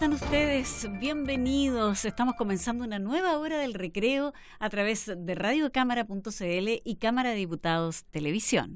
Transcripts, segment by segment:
están ustedes? Bienvenidos. Estamos comenzando una nueva hora del recreo a través de radiocámara.cl y Cámara de Diputados Televisión.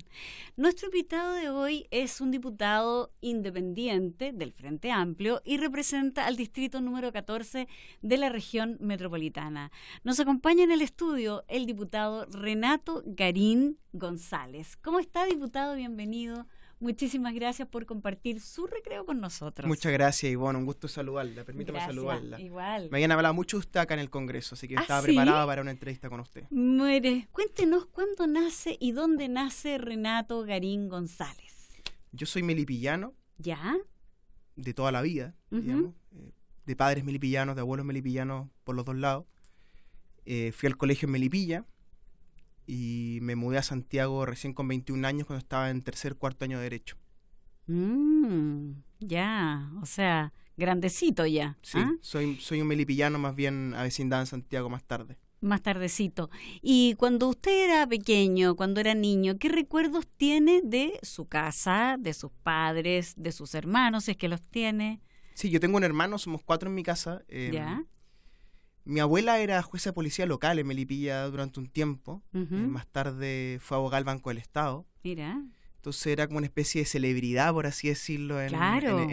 Nuestro invitado de hoy es un diputado independiente del Frente Amplio y representa al distrito número 14 de la región metropolitana. Nos acompaña en el estudio el diputado Renato Garín González. ¿Cómo está, diputado? Bienvenido Muchísimas gracias por compartir su recreo con nosotros. Muchas gracias, Ivonne. Un gusto saludarla. Permítame saludarla. Igual. Me habían hablado mucho usted acá en el Congreso, así que estaba ¿Ah, preparada para una entrevista con usted. Muere. Cuéntenos cuándo nace y dónde nace Renato Garín González. Yo soy melipillano. ¿Ya? De toda la vida, digamos. Eh, de padres melipillanos, de abuelos melipillanos por los dos lados. Eh, fui al colegio en Melipilla, y me mudé a Santiago recién con 21 años cuando estaba en tercer, cuarto año de Derecho. Mm, ya, o sea, grandecito ya. Sí, ¿ah? soy, soy un melipillano más bien a vecindad en Santiago más tarde. Más tardecito. Y cuando usted era pequeño, cuando era niño, ¿qué recuerdos tiene de su casa, de sus padres, de sus hermanos, si es que los tiene? Sí, yo tengo un hermano, somos cuatro en mi casa. Em, ¿Ya? mi abuela era jueza de policía local en Melipilla durante un tiempo. Eh, más tarde fue abogada al Banco del Estado. Mira. Entonces era como una especie de celebridad, por así decirlo, en,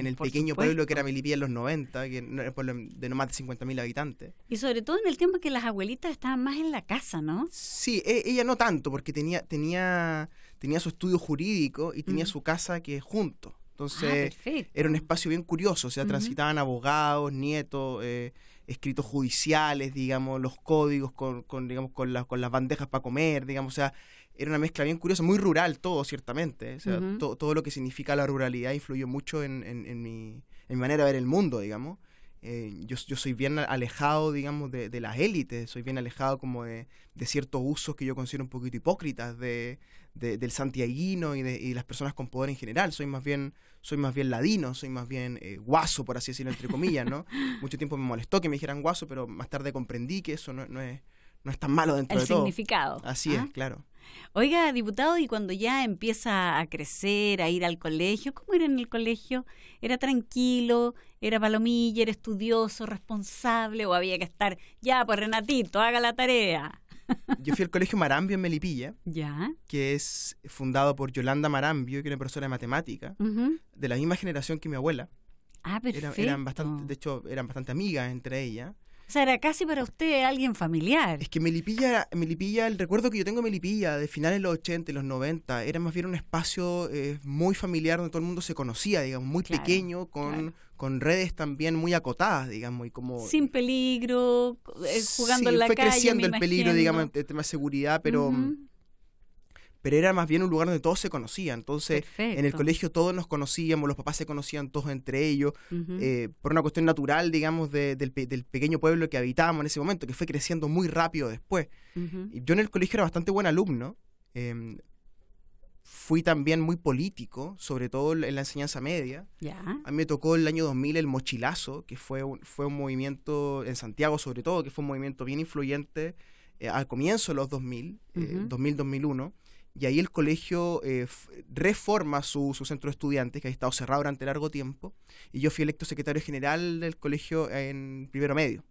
el pequeño pueblo que era Melipilla en los 90, que era de no más de 50.000 habitantes. Y sobre todo en el tiempo que las abuelitas estaban más en la casa, ¿no? Sí, e, ella no tanto, porque tenía, tenía, tenía su estudio jurídico y tenía su casa que junto. Entonces ah, era un espacio bien curioso, o sea, transitaban abogados, nietos. Eh, escritos judiciales, digamos, los códigos con, con digamos, con, las con las bandejas para comer, digamos, o sea, era una mezcla bien curiosa, muy rural todo, ciertamente, o sea, todo lo que significa la ruralidad influyó mucho en, mi, en mi manera de ver el mundo, digamos. Eh, yo, soy bien alejado, digamos, de, las élites, soy bien alejado como de, ciertos usos que yo considero un poquito hipócritas de, del santiaguino y de, las personas con poder en general. Soy más bien, soy más bien ladino, soy más bien eh, guaso, por así decirlo, entre comillas, ¿no? Mucho tiempo me molestó que me dijeran guaso, pero más tarde comprendí que eso no es no es tan malo dentro de todo. El significado. Así es, claro. Oiga, diputado, y cuando ya empieza a crecer, a ir al colegio, ¿cómo era en el colegio? ¿Era tranquilo? ¿Era palomilla? ¿Era estudioso, responsable? ¿O había que estar, ya, pues Renatito, haga la tarea? Yo fui al colegio Marambio en Melipilla, ¿Ya? que es fundado por Yolanda Marambio, que era una profesora de matemática, de la misma generación que mi abuela. Ah, perfecto. eran bastante, de hecho, eran bastante amigas entre ellas. O sea, era casi para usted alguien familiar. Es que Melipilla, Melipilla, el recuerdo que yo tengo de Melipilla de finales de los 80 y los 90, era más bien un espacio eh, muy familiar donde todo el mundo se conocía, digamos, muy pequeño, con, con redes también muy acotadas, digamos, y como... Sin peligro, eh, jugando en la fue creciendo el peligro, digamos, el tema de seguridad, pero pero era más bien un lugar donde todos se conocían. Entonces, en el colegio todos nos conocíamos, los papás se conocían todos entre ellos, eh, por una cuestión natural, digamos, del, pequeño pueblo que habitábamos en ese momento, que fue creciendo muy rápido después. yo en el colegio era bastante buen alumno. Em, fui también muy político, sobre todo en la enseñanza media. A mí me tocó el año 2000 el mochilazo, que fue un, fue un movimiento en Santiago sobre todo, que fue un movimiento bien influyente eh, al comienzo de los 2000, 2000-2001 y ahí el colegio eh, reforma su, su, centro de estudiantes, que ha estado cerrado durante largo tiempo, y yo fui electo secretario general del colegio en primero medio.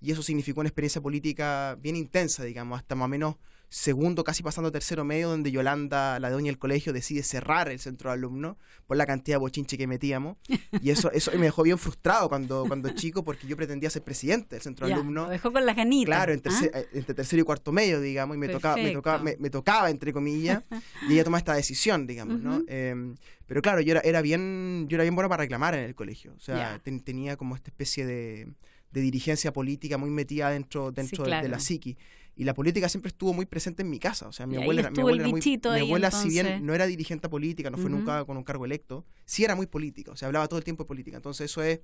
Y eso significó una experiencia política bien intensa, digamos, hasta más o menos segundo, casi pasando tercero medio, donde Yolanda, la dueña del colegio, decide cerrar el centro de alumnos por la cantidad de bochinche que metíamos. Y eso, eso me dejó bien frustrado cuando, cuando chico, porque yo pretendía ser presidente del centro de alumnos. Lo dejó con las ganitas Claro, ¿Ah? eh, entre tercero y cuarto medio, digamos, y me tocaba, me tocaba, me, tocaba, entre comillas, y ella toma esta decisión, digamos, ¿no? Eh, pero claro, yo era, bien, yo era bien bueno para reclamar en el colegio. O sea, tenía como esta especie de de dirigencia política muy metida dentro, dentro de, la psiqui. Y la política siempre estuvo muy presente en mi casa. O sea, mi abuela, mi abuela, mi abuela si bien no era dirigente política, no fue nunca con un cargo electo, sí era muy política. O sea, hablaba todo el tiempo de política. Entonces, eso es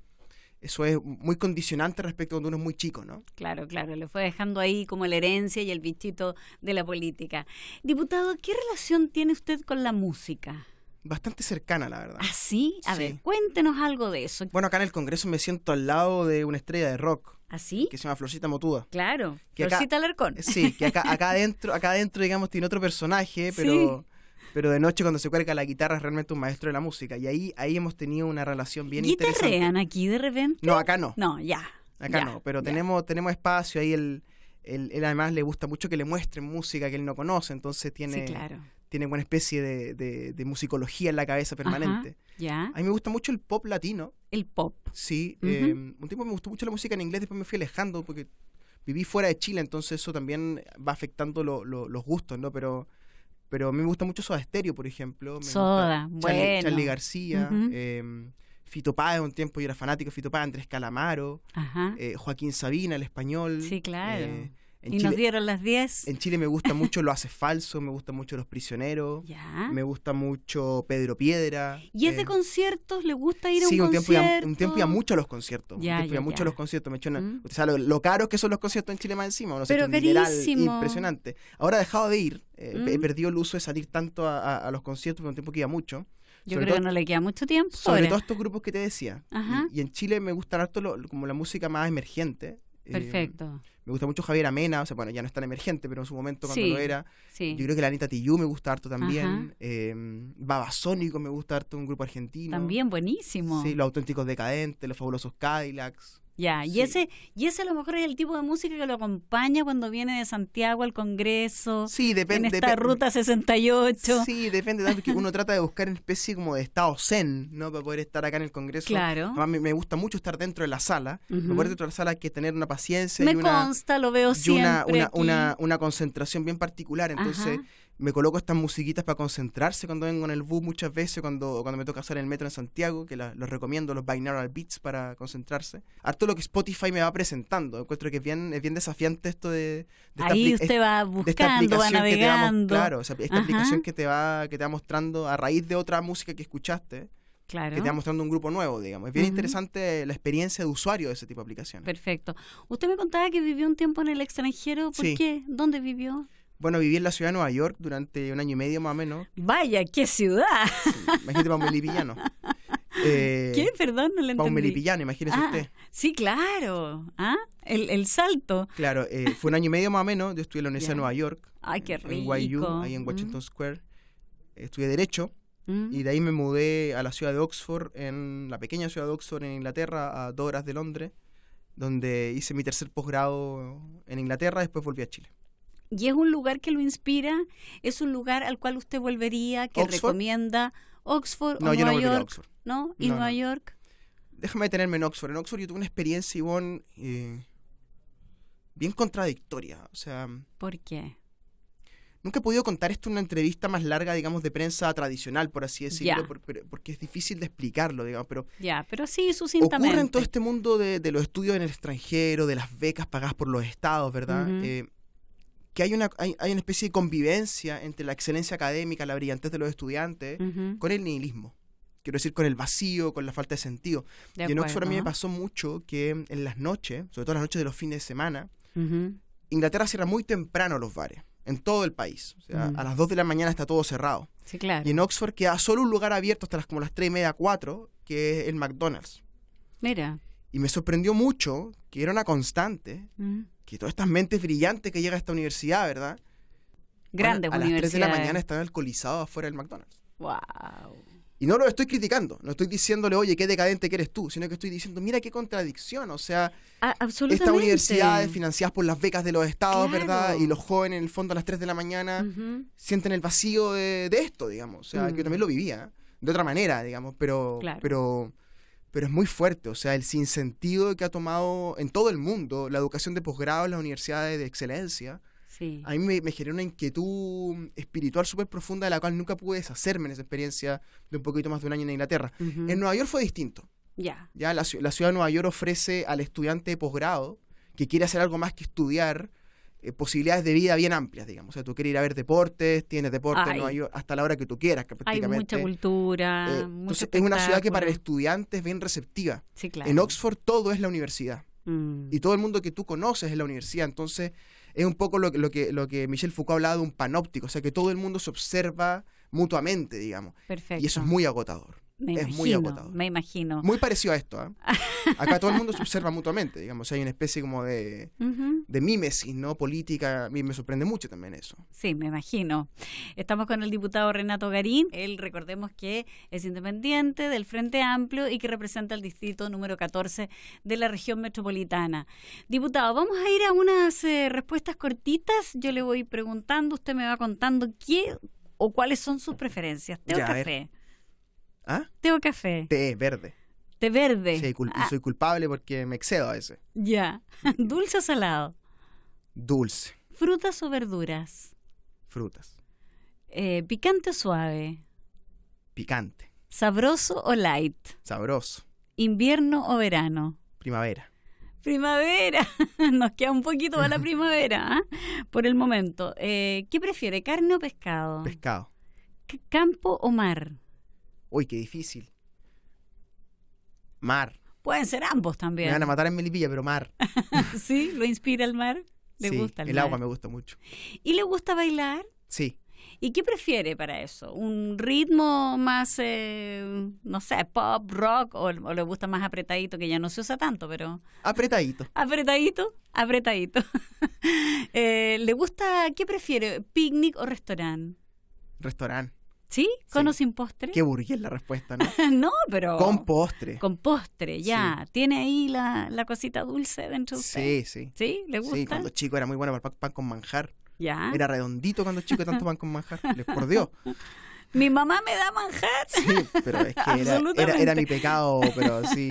eso es muy condicionante respecto a cuando uno es muy chico, ¿no? Claro, claro, le fue dejando ahí como la herencia y el bichito de la política. Diputado, ¿qué relación tiene usted con la música? bastante cercana, la verdad. ¿Ah, sí? A ver, cuéntenos algo de eso. Bueno, acá en el Congreso me siento al lado de una estrella de rock. ¿Así? ¿Ah, sí? que se llama Florcita Motuda. Claro, Florcita Alarcón. Sí, que acá, acá adentro, acá adentro, digamos, tiene otro personaje, pero... pero de noche cuando se cuelga la guitarra es realmente un maestro de la música. Y ahí, ahí hemos tenido una relación bien interesante. rean aquí de repente? No, acá no. No, ya. Acá no, pero tenemos, tenemos espacio ahí. Él, el además le gusta mucho que le muestren música que él no conoce, entonces tiene, sí, claro. Tiene una especie de, musicología en la cabeza permanente. ya. A mí me gusta mucho el pop latino. El pop. Sí, em, un tiempo me gustó mucho la música en inglés, después me fui alejando porque viví fuera de Chile, entonces eso también va afectando los gustos, ¿no? Pero, pero a mí me gusta mucho Soda Stereo, por ejemplo. Soda, bueno. Charlie García. Em, Fito Páez, un tiempo yo era fanático de Fito Páez, Andrés Calamaro, eh, Joaquín Sabina, el español. Sí, claro. Eh, y nos dieron las 10. En Chile me gusta mucho Lo hace falso, me gusta mucho Los prisioneros, me gusta mucho Pedro Piedra. ¿Y es de eh, conciertos? ¿Le gusta ir a un, concierto? Sí, un tiempo iba mucho a los conciertos. un tiempo mucho a los conciertos. Me mm. lo, caros que son los conciertos en Chile más encima. Pero carísimo. Impresionante. Ahora he dejado de ir. Eh, he mm. perdido el uso de salir tanto a, los conciertos, pero un tiempo que iba mucho. Yo creo que no le queda mucho tiempo. Sobre todo estos grupos que te decía. Y, en Chile me gusta harto como la música más emergente. Perfecto. Em, me gusta mucho Javier Amena, o sea, bueno, ya no es tan emergente, pero en su momento cuando lo era. Sí. Yo creo que la Anita Tillú me gusta harto también. Em, Babasónico me gusta harto, un grupo argentino. También buenísimo. Sí, los auténticos decadentes, los fabulosos Cadillacs. Ya, y, ese, y ese a lo mejor es el tipo de música que lo acompaña cuando viene de Santiago al Congreso. Sí, depende. En esta ruta 68. Sí, depende tanto que uno trata de buscar una especie como de estado zen, ¿no? Para poder estar acá en el Congreso. Claro. Además, me, me gusta mucho estar dentro de la sala. Uh -huh. dentro de la sala hay que tener una paciencia. Me y una, consta, lo veo siempre. Una, una, concentración bien particular. Entonces me coloco estas musiquitas para concentrarse cuando vengo en el bus muchas veces, cuando, cuando me toca hacer el metro en Santiago, que los recomiendo, los binaural beats para concentrarse. Harto lo que Spotify me va presentando. Encuentro que es bien, es bien desafiante esto de... Ahí usted va buscando, va navegando. claro, esta aplicación que te, va, que te va mostrando a raíz de otra música que escuchaste. que te va mostrando un grupo nuevo, digamos. Es bien interesante la experiencia de usuario de ese tipo de aplicaciones. Perfecto. Usted me contaba que vivió un tiempo en el extranjero, ¿por qué? ¿Dónde vivió? Bueno, viví en la ciudad de Nueva York durante un año y medio más o menos. Vaya, qué ciudad. Sí, imagínate melipillano. Eh, ¿Qué? Perdón, no le entendí. melipillano imagínese ah, usted. Sí, claro. ¿Ah? El, salto. Claro, eh, fue un año y medio más o menos. Yo estudié en la Universidad de Nueva York. Ay, qué rico. En YU, ahí en Washington mm. Square. Estudié Derecho. Mm. Y de ahí me mudé a la ciudad de Oxford, en la pequeña ciudad de Oxford, en Inglaterra, a dos horas de Londres, donde hice mi tercer posgrado en Inglaterra, después volví a Chile. Y es un lugar que lo inspira, es un lugar al cual usted volvería, que recomienda Oxford o Nueva York. ¿No? ¿Y Nueva York? Déjame detenerme en Oxford. En Oxford yo tuve una experiencia, Ivonne, eh, bien contradictoria. O sea. ¿Por qué? Nunca he podido contar esto en una entrevista más larga, digamos, de prensa tradicional, por así decirlo, porque es difícil de explicarlo, digamos, pero... Ya, pero sí, sucintamente. Ocurre en todo este mundo de, los estudios en el extranjero, de las becas pagadas por los estados, ¿verdad? que hay una, hay, una especie de convivencia entre la excelencia académica, la brillantez de los estudiantes, con el nihilismo. Quiero decir, con el vacío, con la falta de sentido. y en Oxford a mí me pasó mucho que en las noches, sobre todo las noches de los fines de semana, Inglaterra cierra muy temprano los bares, en todo el país. O sea, a las 2 de la mañana está todo cerrado. Sí, claro. Y en Oxford queda solo un lugar abierto hasta las como las 3 y media, 4, que es el McDonald's. Mira. Y me sorprendió mucho que era una constante, mm. que todas estas mentes brillantes que llega a esta universidad, ¿verdad? Grande universidad. a las 3 de la mañana están alcoholizados afuera del McDonald's. ¡Wow! Y no lo estoy criticando, no estoy diciéndole, oye, qué decadente que eres tú, sino que estoy diciendo, mira qué contradicción, o sea, esta estas universidades financiadas por las becas de los estados, ¿verdad? Y los jóvenes, en el fondo, a las 3 de la mañana, sienten el vacío de, esto, digamos, o sea, que mm. yo también lo vivía, ¿eh? de otra manera, digamos, pero, pero pero es muy fuerte, o sea, el sinsentido que ha tomado en todo el mundo la educación de posgrado en las universidades de excelencia, a mí me, generó una inquietud espiritual súper profunda de la cual nunca pude deshacerme en esa experiencia de un poquito más de un año en Inglaterra. En Nueva York fue distinto. Ya. la, la, ciudad de Nueva York ofrece al estudiante de posgrado que quiere hacer algo más que estudiar, eh, posibilidades de vida bien amplias, digamos. O sea, tú quieres ir a ver deportes, tienes deportes no hay, hasta la hora que tú quieras, que Hay mucha cultura. Eh, entonces, es una ciudad que para el estudiante es bien receptiva. Sí, claro. En Oxford todo es la universidad. Mm. Y todo el mundo que tú conoces es la universidad. Entonces, es un poco lo, lo, que, lo que Michel Foucault hablaba de un panóptico. O sea, que todo el mundo se observa mutuamente, digamos. Perfecto. Y eso es muy agotador es muy agotado. Me imagino. Muy parecido a esto. ¿eh? Acá todo el mundo se observa mutuamente, digamos. Hay una especie como de, ¿no? Política. A mí me sorprende mucho también eso. Sí, me imagino. Estamos con el diputado Renato Garín. Él, recordemos que es independiente del Frente Amplio y que representa el distrito número 14 de la región metropolitana. Diputado, vamos a ir a unas eh, respuestas cortitas. Yo le voy preguntando, usted me va contando qué o cuáles son sus preferencias. Teo café? ¿Ah? café. Té verde. Té verde. Ah. soy culpable porque me excedo a ese. Ya. ¿Dulce o salado? Dulce. ¿Frutas o verduras? Frutas. Eh, ¿Picante o suave? Picante. ¿Sabroso o light? Sabroso. ¿Invierno o verano? Primavera. Primavera. Nos queda un poquito de la primavera, ¿ah? por el momento. Eh, ¿Qué prefiere, carne o pescado? Pescado. ¿Campo o mar? Uy, qué difícil. Mar. Pueden ser ambos también. Me van a matar en Melipilla, pero mar. sí, lo inspira el mar. Le gusta el, el agua me gusta mucho. ¿Y le gusta bailar? Sí. ¿Y qué prefiere para eso? ¿Un ritmo más, eh, no sé, pop, rock o, le gusta más apretadito, que ya no se usa tanto, pero... Apretadito. apretadito, apretadito. Eh, ¿Le gusta, qué prefiere, picnic o restaurante? Restaurante. ¿Sí? ¿Con o sin postre? Qué burgués la respuesta, ¿no? no, pero... Con postre. Con postre, ya. Tiene ahí la, la, cosita dulce dentro Sí, sí. ¿Sí? ¿Le gusta? Sí, cuando chico era muy bueno para pan con manjar. Ya. Era redondito cuando chico, tanto pan con manjar. Les por Dios. Mi mamá me da manjar. Sí, pero es que era, era, era mi pecado, pero sí,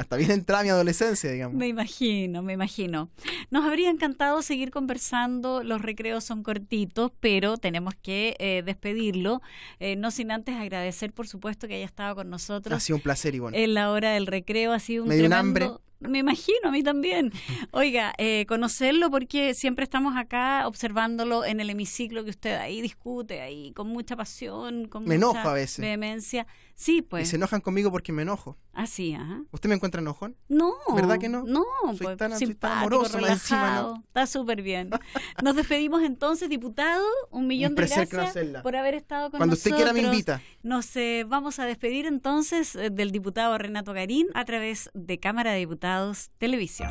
hasta bien entrada mi adolescencia, digamos. Me imagino, me imagino. Nos habría encantado seguir conversando, los recreos son cortitos, pero tenemos que eh, despedirlo, eh, no sin antes agradecer, por supuesto, que haya estado con nosotros. Ha sido un placer, Ivonne. En la hora del recreo, ha sido un, me hambre. Me imagino, a mí también. Oiga, eh, conocerlo porque siempre estamos acá observándolo en el hemiciclo que usted ahí discute, ahí con mucha pasión, con me mucha a veces. vehemencia. Sí, pues. Y se enojan conmigo porque me enojo. Ah, sí, ajá. ¿Usted me encuentra enojón? No. ¿Verdad que no? No, pues, tan, relajado, Está súper bien. Nos despedimos entonces, diputado. Un millón de gracias por haber estado con Cuando nosotros. Cuando usted quiera me invita. Nos eh, vamos a despedir entonces eh, del diputado Renato Garín a través de Cámara de Diputados Televisión.